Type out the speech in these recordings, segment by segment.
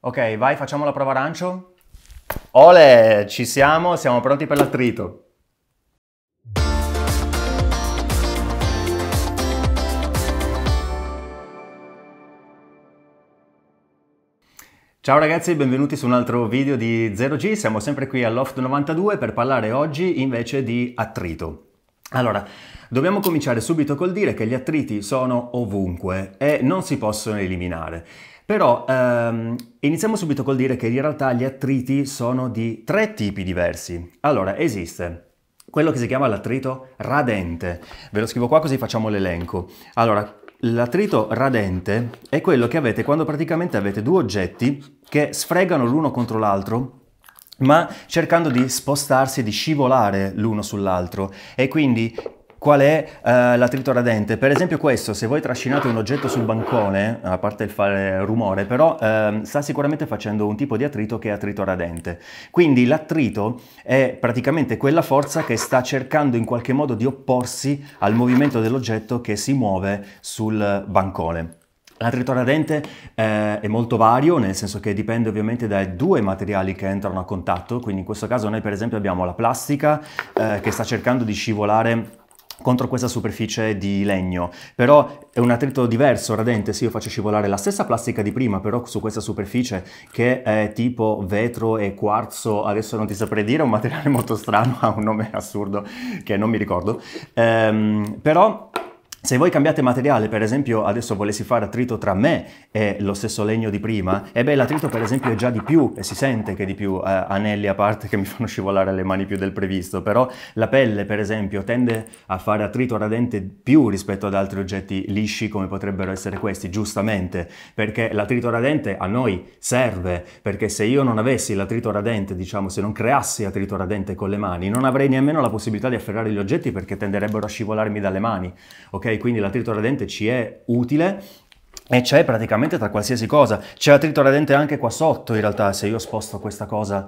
Ok, vai, facciamo la prova arancio. Ole, ci siamo, siamo pronti per l'attrito. Ciao ragazzi, benvenuti su un altro video di Zero g siamo sempre qui all'Oft 92 per parlare oggi invece di attrito. Allora, dobbiamo cominciare subito col dire che gli attriti sono ovunque e non si possono eliminare. Però ehm, iniziamo subito col dire che in realtà gli attriti sono di tre tipi diversi. Allora, esiste quello che si chiama l'attrito radente. Ve lo scrivo qua così facciamo l'elenco. Allora, l'attrito radente è quello che avete quando praticamente avete due oggetti che sfregano l'uno contro l'altro ma cercando di spostarsi, e di scivolare l'uno sull'altro e quindi qual è eh, la tritoradente. Per esempio questo, se voi trascinate un oggetto sul bancone, a parte il fare rumore, però eh, sta sicuramente facendo un tipo di attrito che è attrito radente. Quindi l'attrito è praticamente quella forza che sta cercando in qualche modo di opporsi al movimento dell'oggetto che si muove sul bancone. L'attrito radente eh, è molto vario, nel senso che dipende ovviamente dai due materiali che entrano a contatto, quindi in questo caso noi per esempio abbiamo la plastica eh, che sta cercando di scivolare contro questa superficie di legno. Però è un attrito diverso, radente, se io faccio scivolare la stessa plastica di prima, però su questa superficie che è tipo vetro e quarzo, adesso non ti saprei dire, è un materiale molto strano, ha un nome assurdo che non mi ricordo. Ehm, però se voi cambiate materiale, per esempio adesso volessi fare attrito tra me e lo stesso legno di prima, e beh l'attrito per esempio è già di più e si sente che di più, eh, anelli a parte che mi fanno scivolare le mani più del previsto, però la pelle per esempio tende a fare attrito radente più rispetto ad altri oggetti lisci come potrebbero essere questi, giustamente, perché l'attrito radente a noi serve, perché se io non avessi l'attrito radente, diciamo, se non creassi attrito radente con le mani, non avrei nemmeno la possibilità di afferrare gli oggetti perché tenderebbero a scivolarmi dalle mani, ok? quindi l'attrito radente ci è utile e c'è praticamente tra qualsiasi cosa. C'è l'attrito radente anche qua sotto in realtà se io sposto questa cosa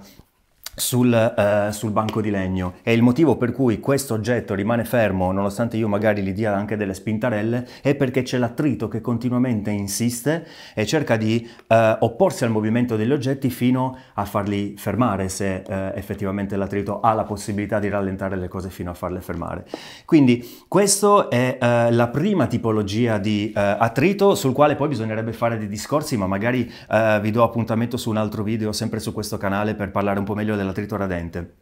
sul, eh, sul, banco di legno e il motivo per cui questo oggetto rimane fermo nonostante io magari gli dia anche delle spintarelle è perché c'è l'attrito che continuamente insiste e cerca di eh, opporsi al movimento degli oggetti fino a farli fermare se eh, effettivamente l'attrito ha la possibilità di rallentare le cose fino a farle fermare quindi questa è eh, la prima tipologia di eh, attrito sul quale poi bisognerebbe fare dei discorsi ma magari eh, vi do appuntamento su un altro video sempre su questo canale per parlare un po' meglio della radente.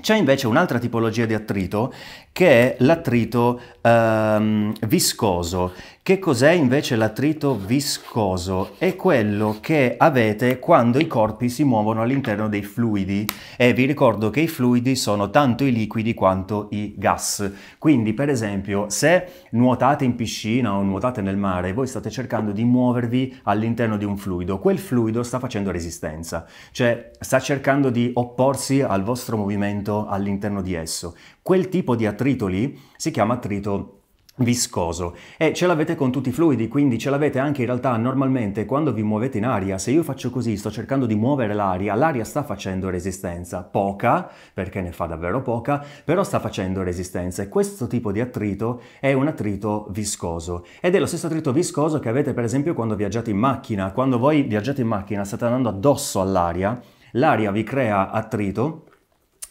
C'è invece un'altra tipologia di attrito che è l'attrito ehm, viscoso, che cos'è invece l'attrito viscoso? È quello che avete quando i corpi si muovono all'interno dei fluidi e vi ricordo che i fluidi sono tanto i liquidi quanto i gas. Quindi per esempio se nuotate in piscina o nuotate nel mare e voi state cercando di muovervi all'interno di un fluido, quel fluido sta facendo resistenza, cioè sta cercando di opporsi al vostro movimento all'interno di esso. Quel tipo di attrito lì si chiama attrito viscoso viscoso e ce l'avete con tutti i fluidi quindi ce l'avete anche in realtà normalmente quando vi muovete in aria se io faccio così sto cercando di muovere l'aria l'aria sta facendo resistenza poca perché ne fa davvero poca però sta facendo resistenza e questo tipo di attrito è un attrito viscoso ed è lo stesso attrito viscoso che avete per esempio quando viaggiate in macchina quando voi viaggiate in macchina state andando addosso all'aria l'aria vi crea attrito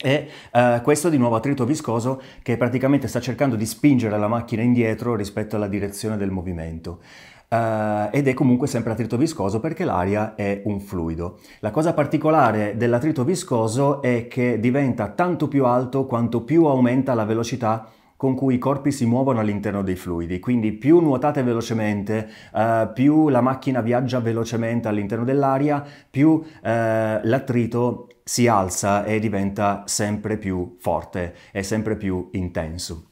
e eh, questo di nuovo attrito viscoso che praticamente sta cercando di spingere la macchina indietro rispetto alla direzione del movimento. Uh, ed è comunque sempre attrito viscoso perché l'aria è un fluido. La cosa particolare dell'attrito viscoso è che diventa tanto più alto quanto più aumenta la velocità con cui i corpi si muovono all'interno dei fluidi, quindi più nuotate velocemente, eh, più la macchina viaggia velocemente all'interno dell'aria, più eh, l'attrito si alza e diventa sempre più forte e sempre più intenso.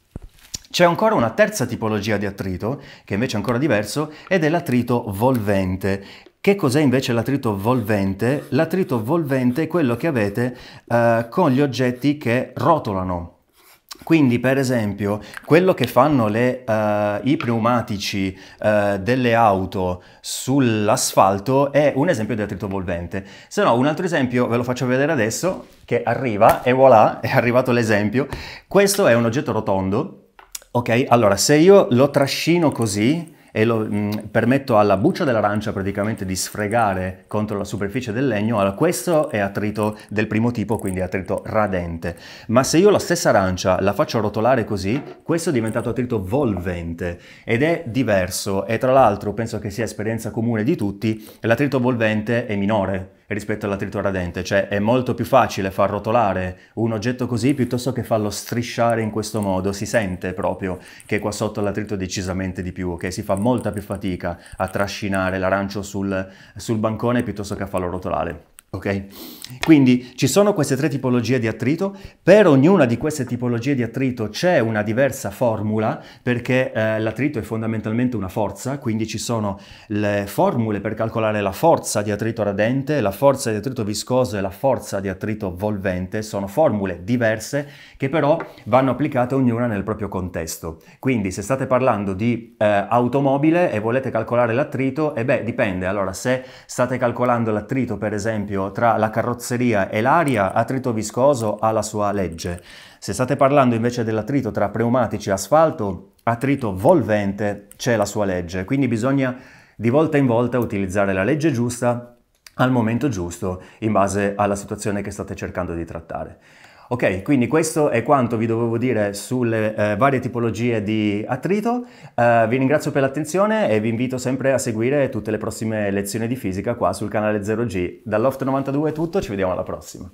C'è ancora una terza tipologia di attrito, che invece è ancora diverso, ed è l'attrito volvente. Che cos'è invece l'attrito volvente? L'attrito volvente è quello che avete eh, con gli oggetti che rotolano quindi, per esempio, quello che fanno le, uh, i pneumatici uh, delle auto sull'asfalto è un esempio di attrito volvente. Se no, un altro esempio ve lo faccio vedere adesso, che arriva, e voilà, è arrivato l'esempio. Questo è un oggetto rotondo. Ok, allora, se io lo trascino così, e lo, mh, mm, permetto alla buccia dell'arancia praticamente di sfregare contro la superficie del legno, allora questo è attrito del primo tipo, quindi attrito radente. Ma se io la stessa arancia la faccio rotolare così, questo è diventato attrito volvente ed è diverso e tra l'altro penso che sia esperienza comune di tutti, l'attrito volvente è minore rispetto alla tritura cioè è molto più facile far rotolare un oggetto così piuttosto che farlo strisciare in questo modo, si sente proprio che qua sotto l'attrito trito decisamente di più, ok? Si fa molta più fatica a trascinare l'arancio sul, sul bancone piuttosto che a farlo rotolare. Ok? Quindi ci sono queste tre tipologie di attrito, per ognuna di queste tipologie di attrito c'è una diversa formula perché eh, l'attrito è fondamentalmente una forza, quindi ci sono le formule per calcolare la forza di attrito radente, la forza di attrito viscoso e la forza di attrito volvente, sono formule diverse che però vanno applicate ognuna nel proprio contesto. Quindi se state parlando di eh, automobile e volete calcolare l'attrito, e eh beh dipende, allora se state calcolando l'attrito per esempio connubio tra la carrozzeria e l'aria, attrito viscoso ha la sua legge. Se state parlando invece dell'attrito tra pneumatici e asfalto, attrito volvente c'è la sua legge, quindi bisogna di volta in volta utilizzare la legge giusta al momento giusto in base alla situazione che state cercando di trattare. Ok, quindi questo è quanto vi dovevo dire sulle eh, varie tipologie di attrito. Uh, vi ringrazio per l'attenzione e vi invito sempre a seguire tutte le prossime lezioni di fisica qua sul canale 0G. Dall'Oft92 è tutto, ci vediamo alla prossima.